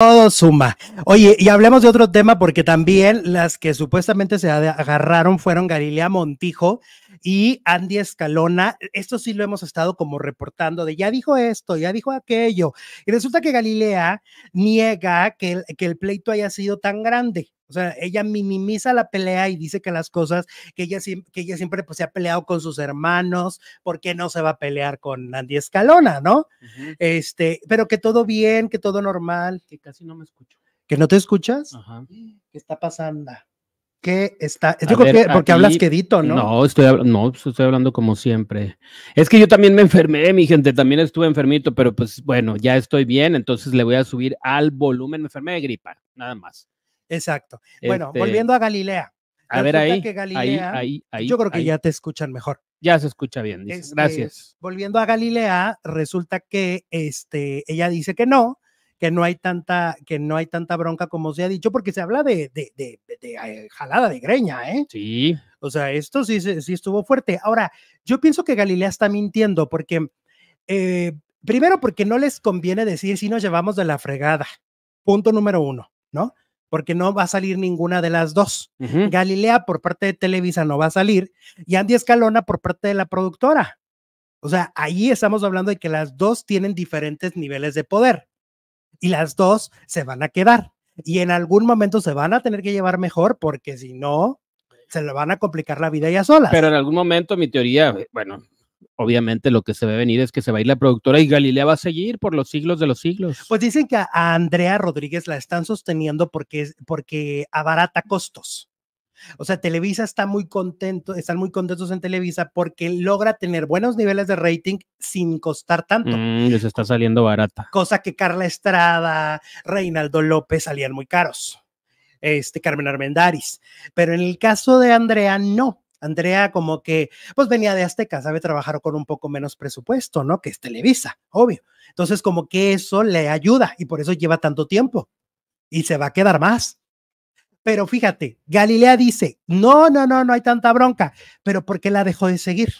Todo suma. Oye, y hablemos de otro tema porque también las que supuestamente se agarraron fueron Galilea Montijo y Andy Escalona. Esto sí lo hemos estado como reportando de ya dijo esto, ya dijo aquello. Y resulta que Galilea niega que el, que el pleito haya sido tan grande. O sea, ella minimiza la pelea y dice que las cosas, que ella, que ella siempre pues, se ha peleado con sus hermanos, ¿por qué no se va a pelear con Andy Escalona, ¿no? Este, pero que todo bien, que todo normal. Que casi no me escucho. ¿Que no te escuchas? Ajá. ¿Qué está pasando? ¿Qué está? porque hablas quedito, ¿no? No, estoy, no, pues, estoy hablando como siempre. Es que yo también me enfermé, mi gente, también estuve enfermito, pero pues bueno, ya estoy bien, entonces le voy a subir al volumen. Me enfermé de gripa, nada más. Exacto. Bueno, este volviendo a Galilea. A ver ahí, ahí, ahí, Yo creo que ya te escuchan mejor. Ya se escucha bien, este, Gracias. Volviendo a Galilea, resulta que este, ella dice que no, que no hay tanta, que no hay tanta bronca como se ha dicho, porque se habla de, de, eh, jalada de greña, ¿eh? Sí. O sea, esto sí, sí estuvo fuerte. Ahora, yo pienso que Galilea está mintiendo, porque eh, primero porque no les conviene decir si nos llevamos de la fregada. Punto número uno, ¿no? porque no va a salir ninguna de las dos. Galilea por parte de Televisa no va a salir y Andy Escalona por parte de la productora. O sea, ahí estamos hablando de que las dos tienen diferentes niveles de poder y las dos se van a quedar y en algún momento se van a tener que llevar mejor porque si no, se le van a complicar la vida ya solas. Pero en algún momento mi teoría, bueno, obviamente lo que se ve venir es que se va a ir la productora y Galilea va a seguir por los siglos de los siglos. Pues dicen que a Andrea Rodríguez la están sosteniendo porque, porque barata costos. O sea, Televisa está muy contento, están muy contentos en Televisa porque logra tener buenos niveles de rating sin costar tanto. Mm, les está saliendo barata. Cosa que Carla Estrada, Reinaldo López salían muy caros. Este Carmen Armendaris, pero en el caso de Andrea no, Andrea como que, pues venía de Azteca, sabe trabajar con un poco menos presupuesto, ¿no? Que es Televisa, obvio. Entonces como que eso le ayuda y por eso lleva tanto tiempo y se va a quedar más. Pero fíjate, Galilea dice, no, no, no, no hay tanta bronca, pero ¿por qué la dejó de seguir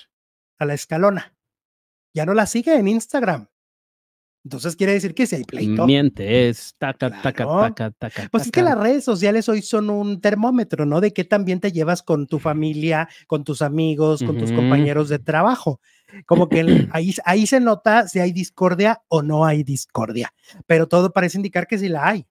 a la escalona? Ya no la sigue en Instagram. Entonces quiere decir que si hay pleito. Miente, es taca, taca, taca, taca. Pues es que las redes sociales hoy son un termómetro, ¿no? De qué también te llevas con tu familia, con tus amigos, con tus compañeros de trabajo. Como que ahí, ahí se nota si hay discordia o no hay discordia, pero todo parece indicar que sí la hay.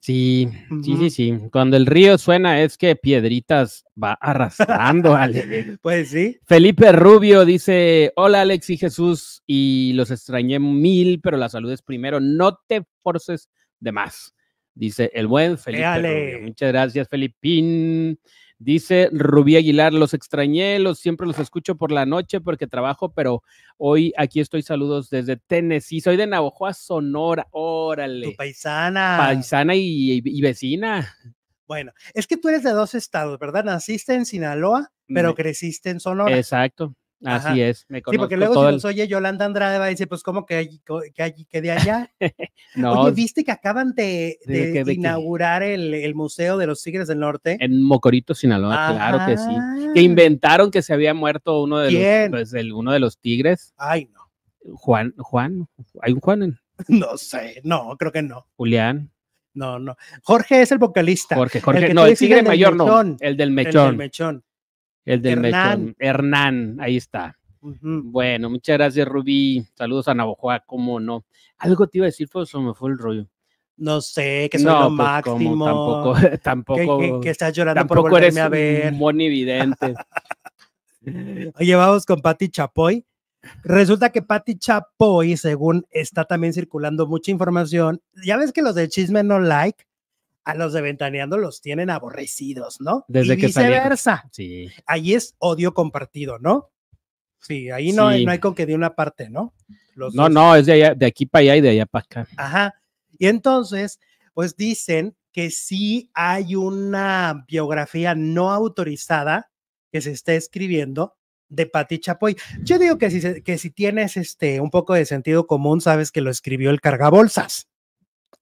Sí, sí, sí, sí. Cuando el río suena es que piedritas va arrastrando, Ale. Pues sí. Felipe Rubio dice, hola Alex y Jesús, y los extrañé mil, pero la salud es primero, no te forces de más. Dice el buen Felipe. Rubio. Muchas gracias, Felipín. Dice Rubí Aguilar, los extrañé, los siempre los escucho por la noche porque trabajo, pero hoy aquí estoy, saludos desde Tennessee, soy de Navojoa, Sonora, órale. Tu paisana. Paisana y, vecina. Bueno, es que tú eres de dos estados, ¿verdad? Naciste en Sinaloa, pero creciste en Sonora. Exacto. Así es, me conozco. Sí, porque luego todo si nos oye Yolanda Andrade va a decir, pues, ¿cómo que, que, que de allá? no, ¿viste que acaban de, inaugurar el, Museo de los Tigres del Norte? En Mocorito, Sinaloa, claro que sí. Que inventaron que se había muerto uno de, Los, pues, uno de los tigres. Ay, no. Juan, Juan, ¿hay un Juan? En... No sé, no, creo que no. Julián. No, no. Jorge es el vocalista. Jorge, Jorge, no, el tigre mayor no. El del mechón. El del mechón. El de Hernán. Hernán, ahí está. Bueno, muchas gracias, Rubí. Saludos a Navojoa, cómo no. Algo te iba a decir, Foso, eso me fue el rollo. No sé, que soy no, lo pues, máximo. tampoco, tampoco. Que, estás llorando por volverme a ver. Oye, vamos con Patti Chapoy. Resulta que Patti Chapoy, según está también circulando mucha información, ya ves que los de Chisme No Like a los de Ventaneando los tienen aborrecidos, ¿no? Desde que viceversa. Sí. Ahí es odio compartido, ¿no? Sí, ahí no, Hay, no hay con que de una parte, ¿no? no, no, es de, aquí para allá y de allá para acá. Ajá. Y entonces, pues dicen que sí hay una biografía no autorizada que se está escribiendo de Pati Chapoy. Yo digo que si, que si tienes este, un poco de sentido común, sabes que lo escribió el cargabolsas.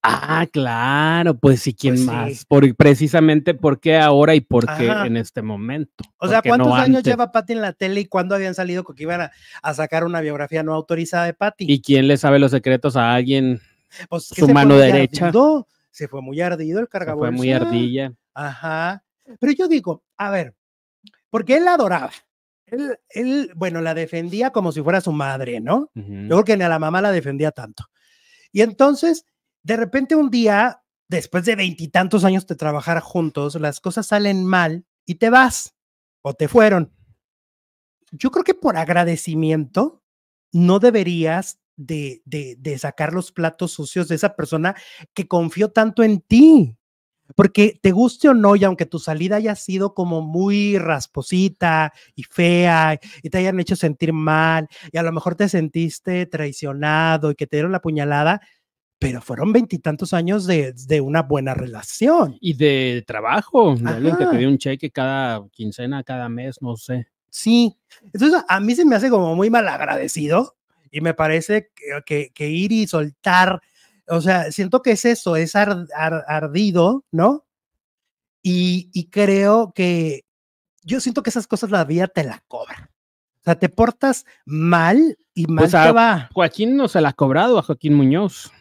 Ah, claro, pues, pues sí, quién más. Por, precisamente por qué ahora y por qué en este momento. O sea, ¿cuántos años lleva Patty en la tele y cuándo habían salido que iban a, sacar una biografía no autorizada de Patty? ¿Y quién le sabe los secretos a alguien? Pues, su mano derecha. Se fue muy ardido el cargador. fue muy ardilla. Ajá. Pero yo digo, a ver, porque él la adoraba. Él, bueno, la defendía como si fuera su madre, ¿no? Porque que ni a la mamá la defendía tanto. Y entonces de repente un día, después de veintitantos años de trabajar juntos, las cosas salen mal y te vas o te fueron. Yo creo que por agradecimiento no deberías de, de, sacar los platos sucios de esa persona que confió tanto en ti. Porque te guste o no, y aunque tu salida haya sido como muy rasposita y fea, y te hayan hecho sentir mal, y a lo mejor te sentiste traicionado y que te dieron la puñalada, pero fueron veintitantos años de, de, una buena relación. Y de trabajo, ¿no? alguien que te dio un cheque cada quincena, cada mes, no sé. Sí, entonces a mí se me hace como muy mal agradecido y me parece que, que, ir y soltar, o sea, siento que es eso, es ardido, ¿no? Y, y creo que yo siento que esas cosas la vida te la cobra. O sea, te portas mal y mal te va. Joaquín no se la ha cobrado a Joaquín Muñoz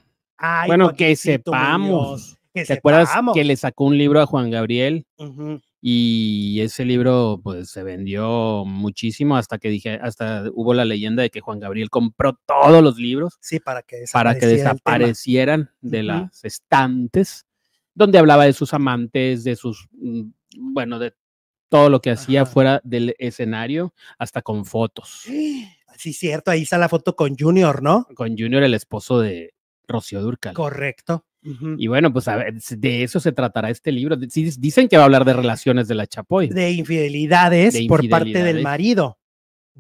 bueno, que sepamos. Que ¿Te acuerdas que le sacó un libro a Juan Gabriel? Y ese libro pues se vendió muchísimo hasta que dije, hasta hubo la leyenda de que Juan Gabriel compró todos los libros. para que, para que desaparecieran de las estantes, donde hablaba de sus amantes, de sus, mm, bueno, de todo lo que hacía fuera del escenario, hasta con fotos. Sí, cierto, ahí está la foto con Junior, ¿no? Con Junior, el esposo de, Rocío Durcal. Correcto. Y bueno, pues de eso se tratará este libro. Dicen que va a hablar de relaciones de la Chapoy. De infidelidades, por parte del marido.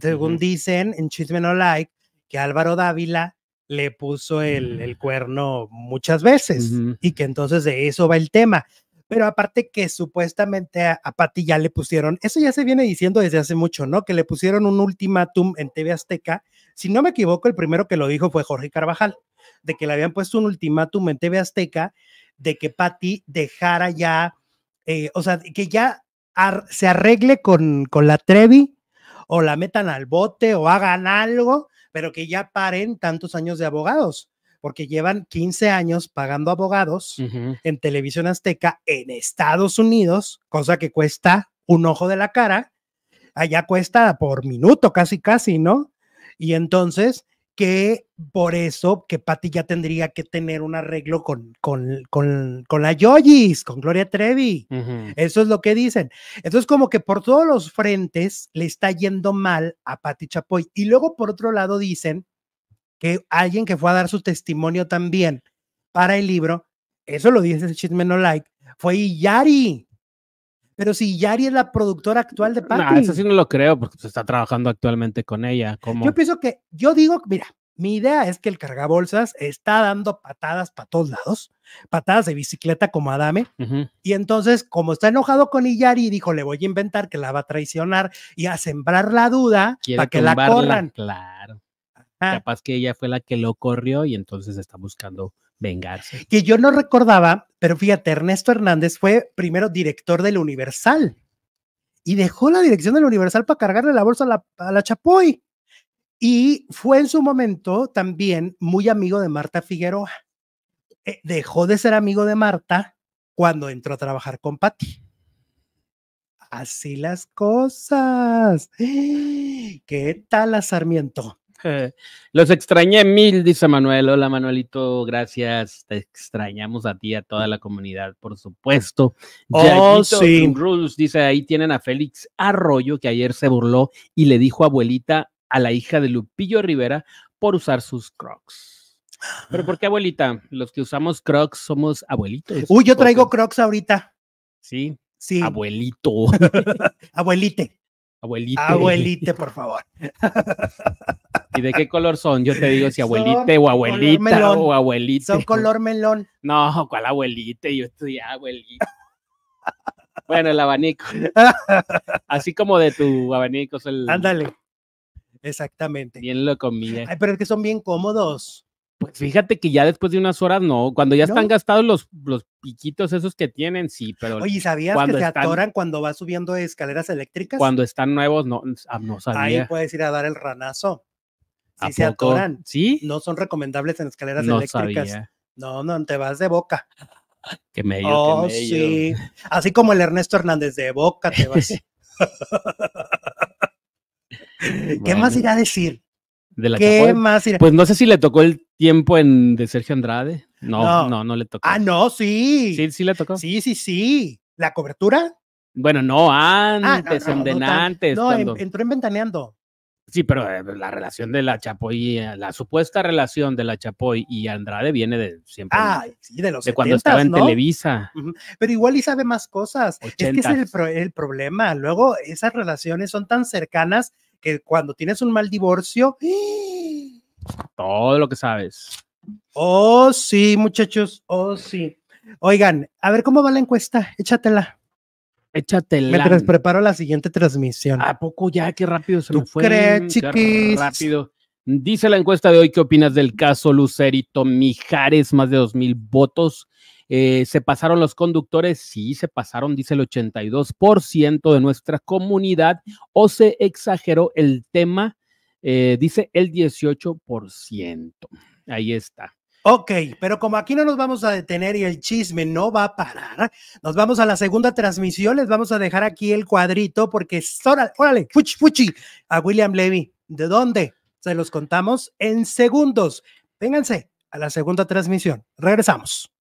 Según dicen en Chisme No Like, que Álvaro Dávila le puso el, mm. cuerno muchas veces y que entonces de eso va el tema. Pero aparte que supuestamente a, a ya le pusieron, eso ya se viene diciendo desde hace mucho, ¿no? Que le pusieron un ultimátum en TV Azteca. Si no me equivoco, el primero que lo dijo fue Jorge Carvajal de que le habían puesto un ultimátum en TV Azteca de que Patty dejara ya, eh, o sea, que ya se arregle con, con la Trevi o la metan al bote o hagan algo, pero que ya paren tantos años de abogados, porque llevan 15 años pagando abogados en televisión azteca en Estados Unidos, cosa que cuesta un ojo de la cara, allá cuesta por minuto casi, casi, ¿no? Y entonces que por eso que Patty ya tendría que tener un arreglo con, con, la Yoyis, con Gloria Trevi. Eso es lo que dicen. Entonces, como que por todos los frentes le está yendo mal a Patty Chapoy. Y luego, por otro lado, dicen que alguien que fue a dar su testimonio también para el libro, eso lo dice ese chisme no like, fue Yari. Pero si Yari es la productora actual de Patty. No, eso sí no lo creo, porque se está trabajando actualmente con ella. Yo pienso que, yo digo, mira, mi idea es que el cargabolsas está dando patadas para todos lados, patadas de bicicleta como Adame. Y entonces, como está enojado con y dijo, le voy a inventar que la va a traicionar y a sembrar la duda para que la corran. Claro. Capaz que ella fue la que lo corrió y entonces está buscando vengarse. Que yo no recordaba, pero fíjate, Ernesto Hernández fue primero director del Universal y dejó la dirección del Universal para cargarle la bolsa a la, Chapoy. Y fue en su momento también muy amigo de Marta Figueroa. Eh, dejó de ser amigo de Marta cuando entró a trabajar con Patti. Así las cosas. ¿Qué tal a Sarmiento? Los extrañé mil, dice Manuel. Hola Manuelito, gracias. Te extrañamos a ti, a toda la comunidad, por supuesto. Oh, sí. dice, ahí tienen a Félix Arroyo, que ayer se burló y le dijo abuelita a la hija de Lupillo Rivera por usar sus crocs. Pero ¿por qué abuelita? Los que usamos crocs somos abuelitos. Uy, yo traigo crocs ahorita. Sí. Sí. Abuelito. Abuelite. Abuelite. Abuelite, por favor. ¿Y de qué color son? Yo te digo si abuelita o abuelita o abuelita. Son color melón. No, ¿cuál abuelita? Yo estoy ah, abuelita. bueno, el abanico. Así como de tu abanico. Ándale. Exactamente. Bien lo comía. Eh. Ay, pero es que son bien cómodos. Pues fíjate que ya después de unas horas no, cuando ya están gastados los, los piquitos esos que tienen, sí, pero. Oye, ¿sabías que se atoran cuando vas subiendo escaleras eléctricas? Cuando están nuevos, no, ah, no Ahí puedes ir a dar el ranazo si se poco? Sí. No son recomendables en escaleras no eléctricas. No, no, te vas de boca. Qué medio, oh, sí. Así como el Ernesto Hernández de boca te vas. ¿Qué más irá a decir? ¿Qué más Pues no sé si le tocó el tiempo en de Sergio Andrade. No, no, no, le tocó. Ah, no, sí. Sí, sí le tocó. Sí, sí, sí. ¿La cobertura? Bueno, no, antes, ah, antes. No, entró en Ventaneando. Sí, pero eh, la relación de la Chapoy, eh, la supuesta relación de la Chapoy y Andrade viene de siempre. Ah, sí, de los De cuando estaba en Televisa. Pero igual y sabe más cosas. Es que es el, problema. Luego, esas relaciones son tan cercanas que cuando tienes un mal divorcio. Todo lo que sabes. Oh, sí, muchachos. Oh, sí. Oigan, a ver cómo va la encuesta. Échatela la. Mientras preparo la siguiente transmisión. ¿A poco ya? Qué rápido se fue. rápido. Dice la encuesta de hoy, ¿qué opinas del caso Lucerito Mijares? Más de dos mil votos. Eh, ¿Se pasaron los conductores? Sí, se pasaron, dice el 82% de nuestra comunidad. ¿O se exageró el tema? Eh, dice el 18%. Ahí está. Ok, pero como aquí no nos vamos a detener y el chisme no va a parar, nos vamos a la segunda transmisión, les vamos a dejar aquí el cuadrito porque, órale, órale, fuchi, fuchi, a William Levy. ¿De dónde? Se los contamos en segundos. Vénganse a la segunda transmisión. Regresamos.